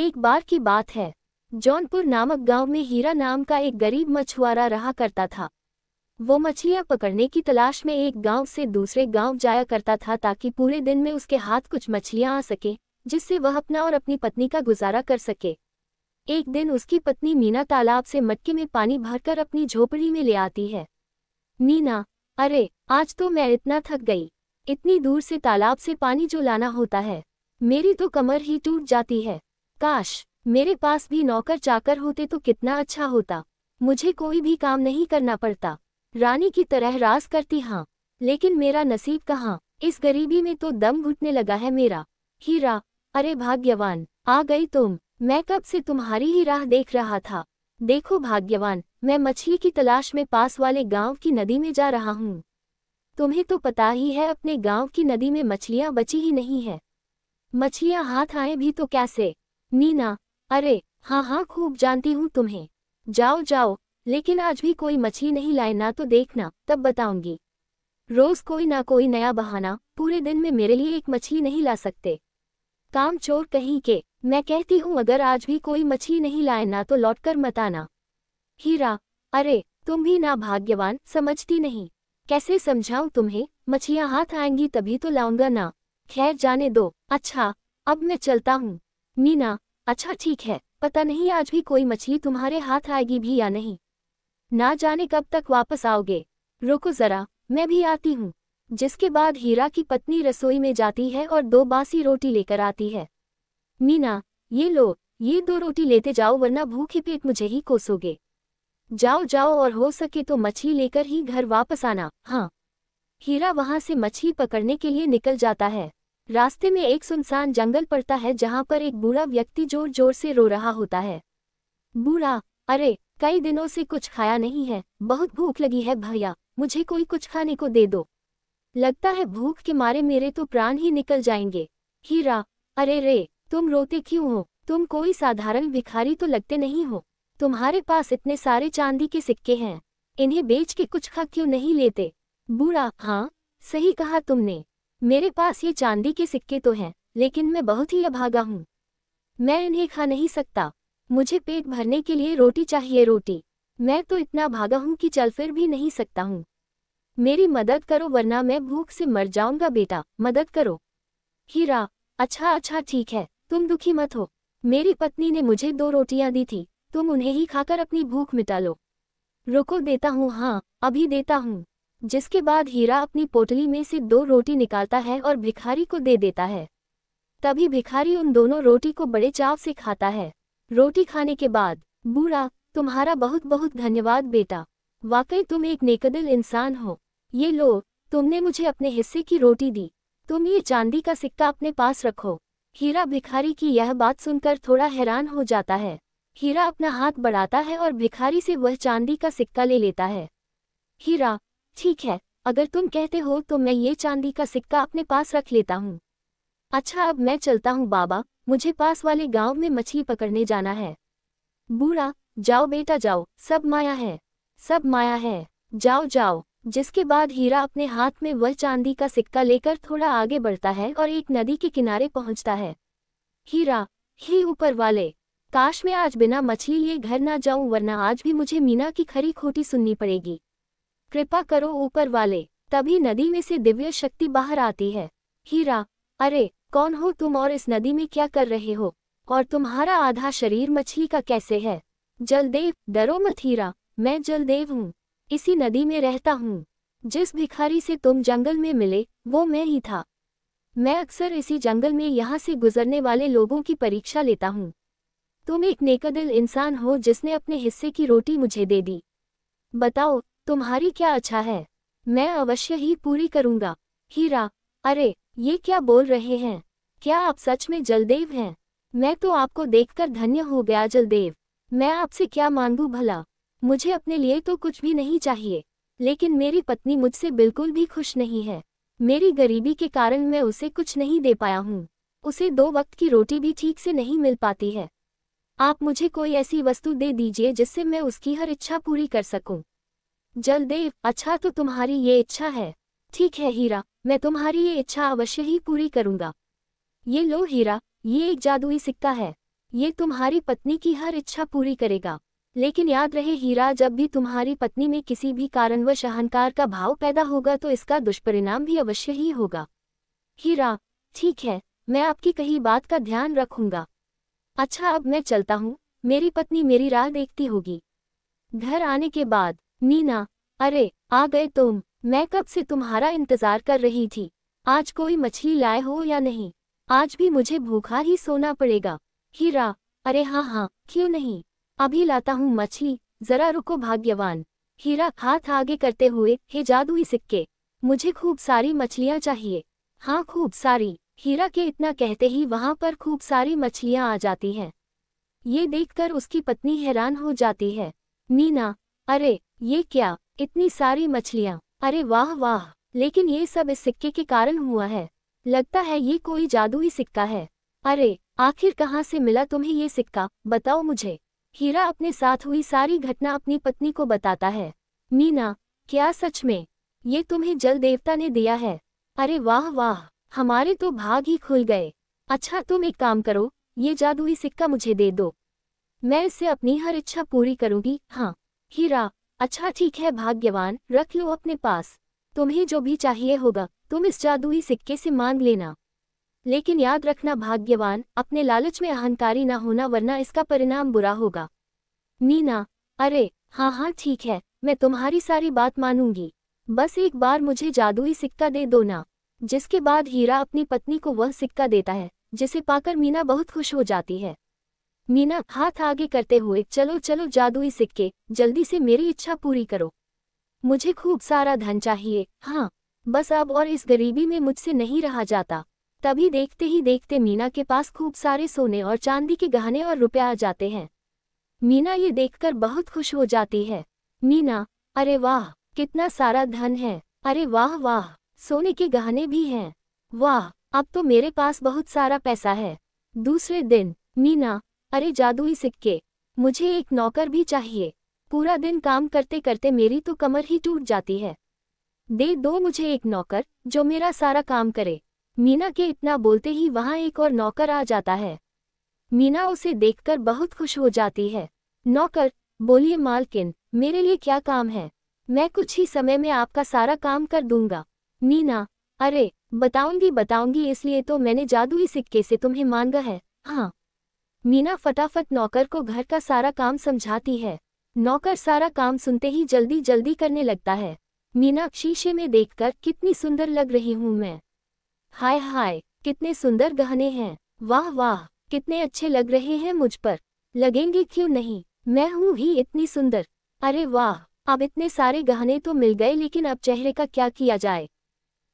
एक बार की बात है जौनपुर नामक गांव में हीरा नाम का एक गरीब मछुआरा रहा करता था वो मछलियां पकड़ने की तलाश में एक गांव से दूसरे गांव जाया करता था ताकि पूरे दिन में उसके हाथ कुछ मछलियां आ सके जिससे वह अपना और अपनी पत्नी का गुजारा कर सके एक दिन उसकी पत्नी मीना तालाब से मटके में पानी भरकर अपनी झोपड़ी में ले आती है मीना अरे आज तो मैं इतना थक गई इतनी दूर से तालाब से पानी जो लाना होता है मेरी तो कमर ही टूट जाती है काश मेरे पास भी नौकर चाकर होते तो कितना अच्छा होता मुझे कोई भी काम नहीं करना पड़ता रानी की तरह रास करती हाँ लेकिन मेरा नसीब कहाँ इस गरीबी में तो दम घुटने लगा है मेरा हीरा अरे भाग्यवान आ गई तुम मैं कब से तुम्हारी ही राह देख रहा था देखो भाग्यवान मैं मछली की तलाश में पास वाले गांव की नदी में जा रहा हूँ तुम्हें तो पता ही है अपने गांव की नदी में मछलियाँ बची ही नहीं है मछलियाँ हाथ आए भी तो कैसे नीना अरे हाँ हाँ खूब जानती हूँ तुम्हें जाओ जाओ लेकिन आज भी कोई मछली नहीं लाए ना तो देखना तब बताऊंगी रोज कोई ना कोई नया बहाना पूरे दिन में मेरे लिए एक मछली नहीं ला सकते काम चोर कहीं के मैं कहती हूँ अगर आज भी कोई मछली नहीं लाए ना तो लौट कर मत आना हीरा अरे तुम भी ना भाग्यवान समझती नहीं कैसे समझाऊं तुम्हें मछलियाँ हाथ आएंगी तभी तो लाऊंगा ना खैर जाने दो अच्छा अब मैं चलता हूँ मीना अच्छा ठीक है पता नहीं आज भी कोई मछली तुम्हारे हाथ आएगी भी या नहीं ना जाने कब तक वापस आओगे रुको जरा मैं भी आती हूँ जिसके बाद हीरा की पत्नी रसोई में जाती है और दो बासी रोटी लेकर आती है मीना ये लो ये दो रोटी लेते जाओ वरना भूखे पेट मुझे ही कोसोगे जाओ जाओ और हो सके तो मछली लेकर ही घर वापस आना हाँ हीरा वहां से मछली पकड़ने के लिए निकल जाता है रास्ते में एक सुनसान जंगल पड़ता है जहां पर एक बूढ़ा व्यक्ति जोर जोर से रो रहा होता है बूढ़ा अरे कई दिनों से कुछ खाया नहीं है बहुत भूख लगी है भैया मुझे कोई कुछ खाने को दे दो लगता है भूख के मारे मेरे तो प्राण ही निकल जाएंगे हीरा अरे रे तुम रोते क्यों हो तुम कोई साधारण भिखारी तो लगते नहीं हो तुम्हारे पास इतने सारे चांदी के सिक्के हैं इन्हें बेच के कुछ खा क्यों नहीं लेते बूढ़ा हाँ सही कहा तुमने मेरे पास ये चांदी के सिक्के तो हैं लेकिन मैं बहुत ही अभागा हूँ मैं इन्हें खा नहीं सकता मुझे पेट भरने के लिए रोटी चाहिए रोटी मैं तो इतना भागा हूँ कि चल फिर भी नहीं सकता हूँ मेरी मदद करो वरना मैं भूख से मर जाऊंगा बेटा मदद करो हीरा अच्छा अच्छा ठीक है तुम दुखी मत हो मेरी पत्नी ने मुझे दो रोटियां दी थी तुम उन्हें ही खाकर अपनी भूख मिटा लो रुको देता हूँ हाँ अभी देता हूँ जिसके बाद हीरा अपनी पोटली में से दो रोटी निकालता है और भिखारी को दे देता है तभी भिखारी उन दोनों रोटी को बड़े चाव से खाता है रोटी खाने के बाद बूढ़ा तुम्हारा बहुत बहुत धन्यवाद बेटा वाकई तुम एक नेकदिल इंसान हो ये लो तुमने मुझे अपने हिस्से की रोटी दी तुम ये चांदी का सिक्का अपने पास रखो हीरा भिखारी की यह बात सुनकर थोड़ा हैरान हो जाता है हीरा अपना हाथ बढ़ाता है और भिखारी से वह चांदी का सिक्का ले लेता है हीरा ठीक है अगर तुम कहते हो तो मैं ये चांदी का सिक्का अपने पास रख लेता हूँ अच्छा अब मैं चलता हूँ बाबा मुझे पास वाले गांव में मछली पकड़ने जाना है बूढ़ा जाओ बेटा जाओ सब माया है सब माया है जाओ जाओ जिसके बाद हीरा अपने हाथ में वह चांदी का सिक्का लेकर थोड़ा आगे बढ़ता है और एक नदी के किनारे पहुंचता है हीरा ही ऊपर वाले काश मैं आज बिना मछली लिए घर ना जाऊं वरना आज भी मुझे मीना की खरी खोटी सुननी पड़ेगी कृपा करो ऊपर वाले तभी नदी में से दिव्य शक्ति बाहर आती है हीरा अरे कौन हो तुम और इस नदी में क्या कर रहे हो और तुम्हारा आधा शरीर मछली का कैसे है जलदेव डरो मत हीरा मैं जलदेव हूँ इसी नदी में रहता हूँ जिस भिखारी से तुम जंगल में मिले वो मैं ही था मैं अक्सर इसी जंगल में यहाँ से गुजरने वाले लोगों की परीक्षा लेता हूँ तुम एक नेकदिल इंसान हो जिसने अपने हिस्से की रोटी मुझे दे दी बताओ तुम्हारी क्या अच्छा है मैं अवश्य ही पूरी करूंगा हीरा अरे ये क्या बोल रहे हैं क्या आप सच में जलदेव हैं मैं तो आपको देखकर धन्य हो गया जलदेव मैं आपसे क्या मांगू भला मुझे अपने लिए तो कुछ भी नहीं चाहिए लेकिन मेरी पत्नी मुझसे बिल्कुल भी खुश नहीं है मेरी गरीबी के कारण मैं उसे कुछ नहीं दे पाया हूँ उसे दो वक्त की रोटी भी ठीक से नहीं मिल पाती है आप मुझे कोई ऐसी वस्तु दे दीजिए जिससे मैं उसकी हर इच्छा पूरी कर सकूं। जलदेव अच्छा तो तुम्हारी ये इच्छा है ठीक है हीरा मैं तुम्हारी ये इच्छा अवश्य ही पूरी करूंगा ये लो हीरा ये एक जादुई सिक्का है ये तुम्हारी पत्नी की हर इच्छा पूरी करेगा लेकिन याद रहे हीरा जब भी तुम्हारी पत्नी में किसी भी कारणवश अहंकार का भाव पैदा होगा तो इसका दुष्परिणाम भी अवश्य ही होगा हीरा ठीक है मैं आपकी कही बात का ध्यान रखूंगा अच्छा अब मैं चलता हूँ मेरी पत्नी मेरी राह देखती होगी घर आने के बाद नीना अरे आ गए तुम मैं कब से तुम्हारा इंतजार कर रही थी आज कोई मछली लाए हो या नहीं आज भी मुझे भूखा ही सोना पड़ेगा हीरा अरे हाँ हाँ क्यों नहीं अभी लाता हूँ मछली जरा रुको भाग्यवान हीरा हाथ आगे करते हुए हे जादुई सिक्के मुझे खूब सारी मछलियाँ चाहिए हाँ खूब सारी हीरा के इतना कहते ही वहाँ पर खूब सारी मछलियाँ आ जाती हैं ये देखकर उसकी पत्नी हैरान हो जाती है मीना अरे ये क्या इतनी सारी मछलियाँ अरे वाह वाह लेकिन ये सब इस सिक्के के कारण हुआ है लगता है ये कोई जादुई सिक्का है अरे आखिर कहाँ से मिला तुम्हें ये सिक्का बताओ मुझे हीरा अपने साथ हुई सारी घटना अपनी पत्नी को बताता है मीना क्या सच में ये तुम्हें जल देवता ने दिया है अरे वाह वाह हमारे तो भाग ही खुल गए अच्छा तुम एक काम करो ये जादुई सिक्का मुझे दे दो मैं इससे अपनी हर इच्छा पूरी करूंगी हाँ हीरा अच्छा ठीक है भाग्यवान रख लो अपने पास तुम्हें जो भी चाहिए होगा तुम इस जादुई सिक्के से मांग लेना लेकिन याद रखना भाग्यवान अपने लालच में अहंकारी ना होना वरना इसका परिणाम बुरा होगा मीना अरे हाँ हाँ ठीक है मैं तुम्हारी सारी बात मानूंगी बस एक बार मुझे जादुई सिक्का दे दो ना जिसके बाद हीरा अपनी पत्नी को वह सिक्का देता है जिसे पाकर मीना बहुत खुश हो जाती है मीना हाथ आगे करते हुए चलो चलो जादुई सिक्के जल्दी से मेरी इच्छा पूरी करो मुझे खूब सारा धन चाहिए हाँ बस अब और इस गरीबी में मुझसे नहीं रहा जाता तभी देखते ही देखते मीना के पास खूब सारे सोने और चांदी के गहने और रुपया आ जाते हैं मीना ये देखकर बहुत खुश हो जाती है मीना अरे वाह कितना सारा धन है अरे वाह वाह सोने के गहने भी हैं वाह अब तो मेरे पास बहुत सारा पैसा है दूसरे दिन मीना अरे जादुई सिक्के मुझे एक नौकर भी चाहिए पूरा दिन काम करते करते मेरी तो कमर ही टूट जाती है दे दो मुझे एक नौकर जो मेरा सारा काम करे मीना के इतना बोलते ही वहाँ एक और नौकर आ जाता है मीना उसे देखकर बहुत खुश हो जाती है नौकर बोलिए मालकिन मेरे लिए क्या काम है मैं कुछ ही समय में आपका सारा काम कर दूंगा मीना अरे बताऊंगी बताऊंगी इसलिए तो मैंने जादुई सिक्के से तुम्हें मांगा है हाँ मीना फटाफट नौकर को घर का सारा काम समझाती है नौकर सारा काम सुनते ही जल्दी जल्दी करने लगता है मीना शीशे में देखकर कितनी सुंदर लग रही हूँ मैं हाय हाय कितने सुंदर गहने हैं वाह वाह कितने अच्छे लग रहे हैं मुझ पर लगेंगे क्यों नहीं मैं हूँ ही इतनी सुंदर अरे वाह अब इतने सारे गहने तो मिल गए लेकिन अब चेहरे का क्या किया जाए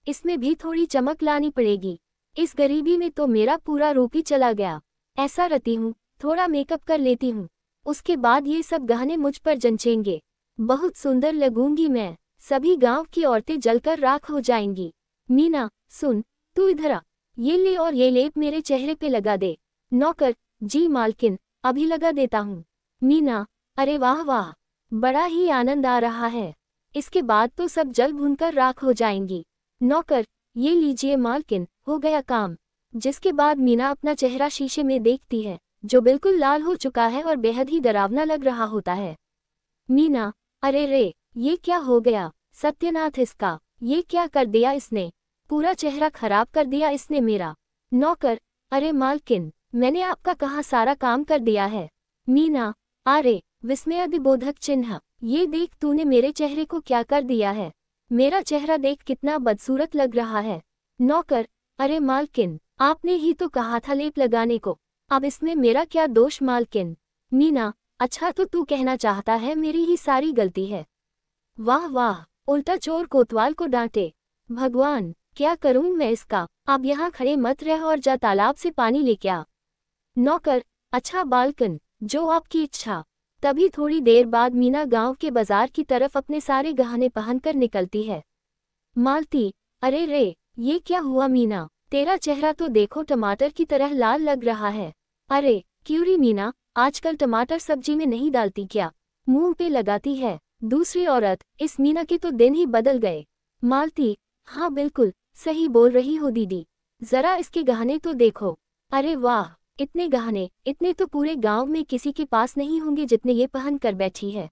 इसमें भी थोड़ी चमक लानी पड़ेगी इस गरीबी में तो मेरा पूरा रूप ही चला गया ऐसा रहती हूँ थोड़ा मेकअप कर लेती हूँ उसके बाद ये सब गहने मुझ पर जंचेंगे बहुत सुंदर लगूंगी मैं सभी गांव की औरतें जलकर राख हो जाएंगी मीना सुन तू इधर आ ये ले और ये लेप मेरे चेहरे पे लगा दे नौकर जी मालकिन अभी लगा देता हूँ मीना अरे वाह वाह बड़ा ही आनंद आ रहा है इसके बाद तो सब जल भूनकर राख हो जाएंगी नौकर ये लीजिए मालकिन हो गया काम जिसके बाद मीना अपना चेहरा शीशे में देखती है जो बिल्कुल लाल हो चुका है और बेहद ही डरावना लग रहा होता है मीना अरे रे ये क्या हो गया सत्यनाथ इसका ये क्या कर दिया इसने पूरा चेहरा खराब कर दिया इसने मेरा नौकर अरे मालकिन मैंने आपका कहाँ सारा काम कर दिया है मीना आरे विस्मय अधिबोधक चिन्ह ये देख तूने मेरे चेहरे को क्या कर दिया है मेरा चेहरा देख कितना बदसूरत लग रहा है नौकर अरे मालकिन आपने ही तो कहा था लेप लगाने को अब इसमें मेरा क्या दोष मालकिन मीना अच्छा तो तू कहना चाहता है मेरी ही सारी गलती है वाह वाह उल्टा चोर कोतवाल को डांटे भगवान क्या करूं मैं इसका अब यहाँ खड़े मत रह और जा तालाब से पानी लेके आ नौकर अच्छा बालकन जो आपकी इच्छा तभी थोड़ी देर बाद मीना गांव के बाजार की तरफ अपने सारे गहने पहनकर निकलती है मालती अरे रे ये क्या हुआ मीना तेरा चेहरा तो देखो टमाटर की तरह लाल लग रहा है अरे क्यूरी मीना आजकल टमाटर सब्जी में नहीं डालती क्या मुंह पे लगाती है दूसरी औरत इस मीना के तो दिन ही बदल गए मालती हाँ बिल्कुल सही बोल रही हो दीदी जरा इसके गहने तो देखो अरे वाह इतने गहने इतने तो पूरे गांव में किसी के पास नहीं होंगे जितने ये पहन कर बैठी है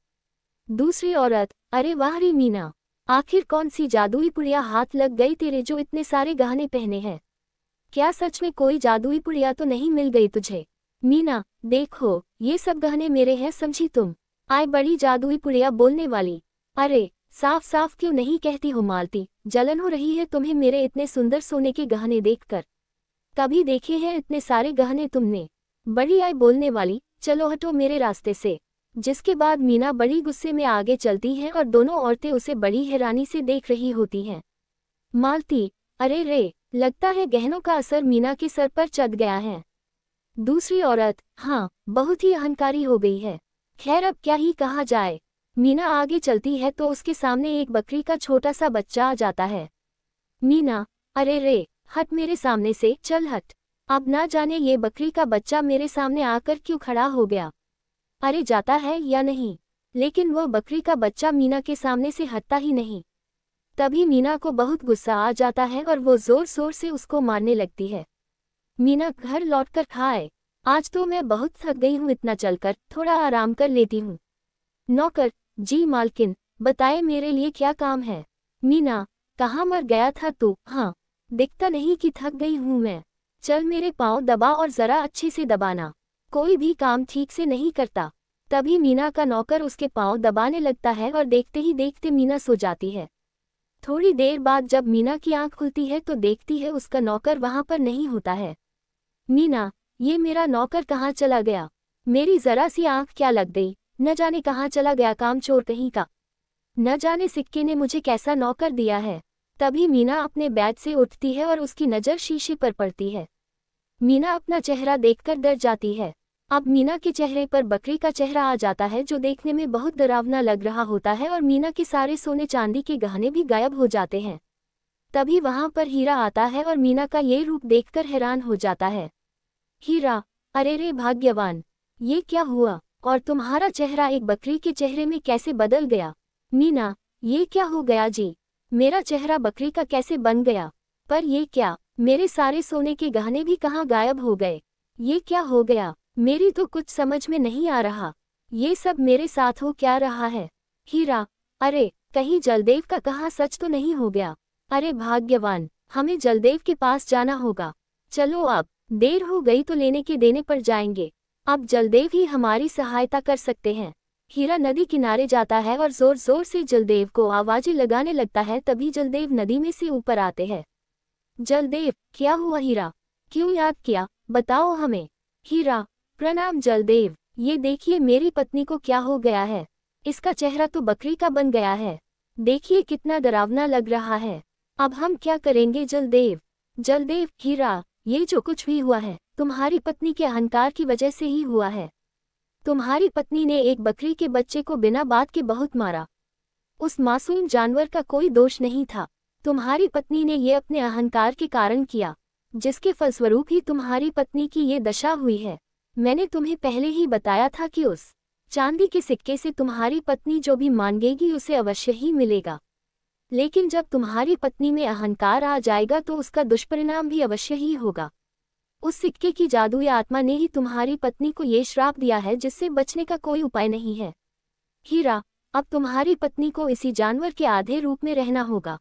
दूसरी औरत अरे वाह री मीना आखिर कौन सी जादुई पुड़िया हाथ लग गई तेरे जो इतने सारे गहने पहने हैं क्या सच में कोई जादुई पुड़िया तो नहीं मिल गई तुझे मीना देखो ये सब गहने मेरे हैं समझी तुम आए बड़ी जादुई पुड़िया बोलने वाली अरे साफ साफ क्यों नहीं कहती हो मालती जलन हो रही है तुम्हें मेरे इतने सुंदर सोने के गहने देखकर कभी देखे हैं इतने सारे गहने तुमने बड़ी आई बोलने वाली चलो हटो मेरे रास्ते से जिसके बाद मीना बड़ी गुस्से में आगे चलती है और दोनों औरतें उसे बड़ी हैरानी से देख रही होती हैं मालती अरे रे लगता है गहनों का असर मीना के सर पर चढ़ गया है दूसरी औरत हाँ बहुत ही अहंकारी हो गई है खैर अब क्या ही कहा जाए मीना आगे चलती है तो उसके सामने एक बकरी का छोटा सा बच्चा आ जाता है मीना अरे रे हट मेरे सामने से चल हट अब ना जाने ये बकरी का बच्चा मेरे सामने आकर क्यों खड़ा हो गया अरे जाता है या नहीं लेकिन वह बकरी का बच्चा मीना के सामने से हटता ही नहीं तभी मीना को बहुत गुस्सा आ जाता है और वो जोर शोर से उसको मारने लगती है मीना घर लौटकर खाए आज तो मैं बहुत थक गई हूँ इतना चलकर थोड़ा आराम कर लेती हूँ नौकर जी मालकिन बताए मेरे लिए क्या काम है मीना कहाँ मर गया था तू हाँ दिखता नहीं कि थक गई हूँ मैं चल मेरे पाँव दबा और ज़रा अच्छे से दबाना कोई भी काम ठीक से नहीं करता तभी मीना का नौकर उसके पाँव दबाने लगता है और देखते ही देखते मीना सो जाती है थोड़ी देर बाद जब मीना की आंख खुलती है तो देखती है उसका नौकर वहां पर नहीं होता है मीना ये मेरा नौकर कहाँ चला गया मेरी जरा सी आंख क्या लग गई न जाने कहाँ चला गया काम चोर कहीं का न जाने सिक्के ने मुझे कैसा नौकर दिया है तभी मीना अपने बैग से उठती है और उसकी नज़र शीशे पर पड़ती है मीना अपना चेहरा देखकर डर जाती है अब मीना के चेहरे पर बकरी का चेहरा आ जाता है जो देखने में बहुत डरावना लग रहा होता है और मीना के सारे सोने चांदी के गहने भी गायब हो जाते हैं तभी वहां पर हीरा आता है और मीना का ये रूप देखकर हैरान हो जाता है हीरा अरे रे भाग्यवान ये क्या हुआ और तुम्हारा चेहरा एक बकरी के चेहरे में कैसे बदल गया मीना ये क्या हो गया जी मेरा चेहरा बकरी का कैसे बन गया पर ये क्या मेरे सारे सोने के गहने भी कहाँ गायब हो गए ये क्या हो गया मेरी तो कुछ समझ में नहीं आ रहा ये सब मेरे साथ हो क्या रहा है हीरा अरे कहीं जलदेव का कहा सच तो नहीं हो गया अरे भाग्यवान हमें जलदेव के पास जाना होगा चलो अब देर हो गई तो लेने के देने पर जाएंगे अब जलदेव ही हमारी सहायता कर सकते हैं हीरा नदी किनारे जाता है और जोर जोर से जलदेव को आवाजें लगाने लगता है तभी जलदेव नदी में से ऊपर आते हैं जलदेव क्या हुआ हीरा क्यों याद किया बताओ हमें हीरा प्रणाम जलदेव ये देखिए मेरी पत्नी को क्या हो गया है इसका चेहरा तो बकरी का बन गया है देखिए कितना डरावना लग रहा है अब हम क्या करेंगे जलदेव जलदेव हीरा ये जो कुछ भी हुआ है तुम्हारी पत्नी के अहंकार की वजह से ही हुआ है तुम्हारी पत्नी ने एक बकरी के बच्चे को बिना बात के बहुत मारा उस मासूम जानवर का कोई दोष नहीं था तुम्हारी पत्नी ने ये अपने अहंकार के कारण किया जिसके फलस्वरूप ही तुम्हारी पत्नी की ये दशा हुई है मैंने तुम्हें पहले ही बताया था कि उस चांदी के सिक्के से तुम्हारी पत्नी जो भी मांगेगी उसे अवश्य ही मिलेगा लेकिन जब तुम्हारी पत्नी में अहंकार आ जाएगा तो उसका दुष्परिणाम भी अवश्य ही होगा उस सिक्के की जादुई आत्मा ने ही तुम्हारी पत्नी को ये श्राप दिया है जिससे बचने का कोई उपाय नहीं है हीरा अब तुम्हारी पत्नी को इसी जानवर के आधे रूप में रहना होगा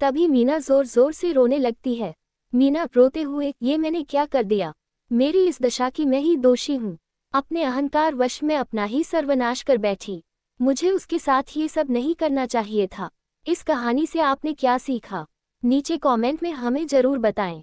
तभी मीना जोर जोर से रोने लगती है मीना रोते हुए ये मैंने क्या कर दिया मेरी इस दशा की मैं ही दोषी हूँ अपने अहंकार वश में अपना ही सर्वनाश कर बैठी मुझे उसके साथ ये सब नहीं करना चाहिए था इस कहानी से आपने क्या सीखा नीचे कमेंट में हमें जरूर बताएं